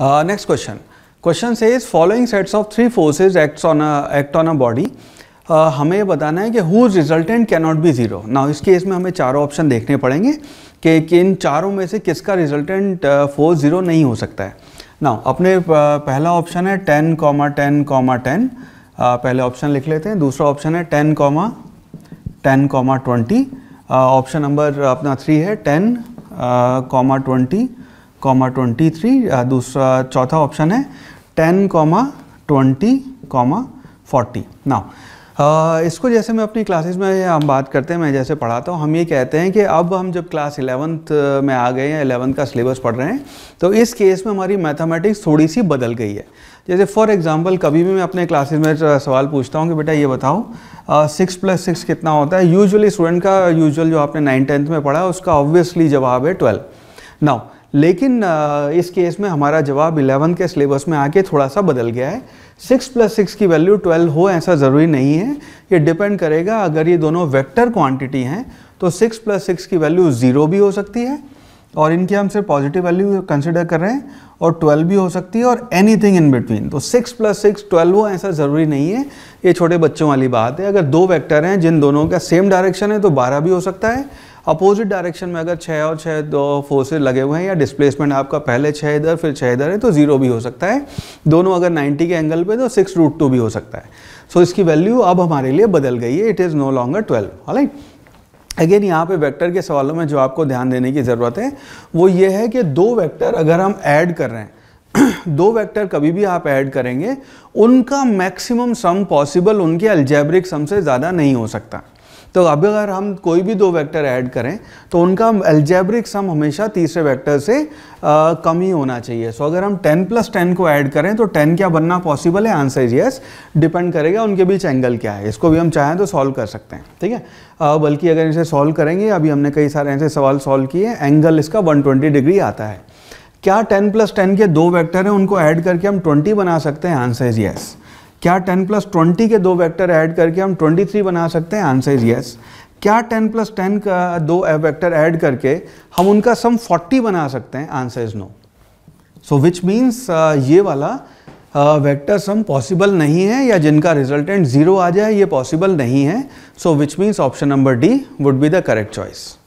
next question question से is following sets of three forces acts on act on a body हमें ये बताना है कि whose resultant cannot be zero ना इस केस में हमें चारों ऑप्शन देखने पड़ेंगे कि किन चारों में से किसका रिजल्टेंट फोर्स ज़ीरो नहीं हो सकता है ना अपने uh, पहला ऑप्शन है ten comma ten comma ten पहले ऑप्शन लिख लेते हैं दूसरा ऑप्शन है ten comma ten comma twenty option number अपना थ्री है ten comma twenty comma twenty three दूसरा चौथा ऑप्शन है ten comma twenty comma forty now इसको जैसे मैं अपनी क्लासेस में हम बात करते हैं मैं जैसे पढ़ाता हूँ हम ये कहते हैं कि अब हम जब क्लास इलेवंथ uh, में आ गए हैं इलेवंथ का सिलेबस पढ़ रहे हैं तो इस केस में हमारी मैथमेटिक्स थोड़ी सी बदल गई है जैसे फॉर एग्जांपल कभी भी मैं अपने क्लासेस में uh, सवाल पूछता हूँ कि बेटा ये बताओ सिक्स प्लस सिक्स कितना होता है यूजअली स्टूडेंट का यूजअल जो आपने नाइन टेंथ में पढ़ा है उसका ऑब्वियसली जवाब है ट्वेल्व नाउ लेकिन इस केस में हमारा जवाब इलेवन के सिलेबस में आके थोड़ा सा बदल गया है सिक्स प्लस सिक्स की वैल्यू ट्वेल्व हो ऐसा ज़रूरी नहीं है ये डिपेंड करेगा अगर ये दोनों वेक्टर क्वांटिटी हैं तो सिक्स प्लस सिक्स की वैल्यू ज़ीरो भी हो सकती है और इनकी हम सिर्फ पॉजिटिव वैल्यू कंसिडर कर रहे हैं और ट्वेल्व भी हो सकती है और एनी थिंग इन बिटवीन तो सिक्स प्लस सिक्स ट्वेल्व हो ऐसा ज़रूरी नहीं है ये छोटे बच्चों वाली बात है अगर दो वैक्टर हैं जिन दोनों का सेम डायरेक्शन है तो बारह भी हो सकता है अपोजिट डायरेक्शन में अगर छः और छः दो फोर्सेज लगे हुए हैं या डिस्प्लेसमेंट आपका पहले छः इधर फिर छः इधर है तो जीरो भी हो सकता है दोनों अगर 90 के एंगल पे तो सिक्स रूट टू भी हो सकता है सो so, इसकी वैल्यू अब हमारे लिए बदल गई है it is no longer twelve हालांकि अगेन यहाँ पे वेक्टर के सवालों में जो आपको ध्यान देने की ज़रूरत है वो ये है कि दो वेक्टर अगर हम ऐड कर रहे हैं दो वेक्टर कभी भी आप ऐड करेंगे उनका मैक्सिमम सम पॉसिबल उनके अल्जेब्रिक सम से ज़्यादा नहीं हो सकता तो अब अगर हम कोई भी दो वेक्टर ऐड करें तो उनका एल्जेब्रिक सम हमेशा तीसरे वेक्टर से आ, कम ही होना चाहिए सो so, अगर हम 10 प्लस टेन को ऐड करें तो 10 क्या बनना पॉसिबल है आंसर इज यस डिपेंड करेगा उनके बीच एंगल क्या है इसको भी हम चाहें तो सॉल्व कर सकते हैं ठीक है बल्कि अगर इसे सॉल्व करेंगे अभी हमने कई सारे ऐसे सवाल सॉल्व किए एंगल इसका वन डिग्री आता है क्या टेन प्लस टेन के दो वैक्टर हैं उनको ऐड करके हम ट्वेंटी बना सकते हैं आंसर इज यस क्या 10 प्लस ट्वेंटी के दो वेक्टर ऐड करके हम 23 बना सकते हैं आंसर इज यस क्या 10 प्लस टेन का दो वेक्टर ऐड करके हम उनका सम 40 बना सकते हैं answer is no so which means ये वाला uh, वेक्टर सम पॉसिबल नहीं है या जिनका रिजल्टेंट ज़ीरो आ जाए ये पॉसिबल नहीं है so which means option number D would be the correct choice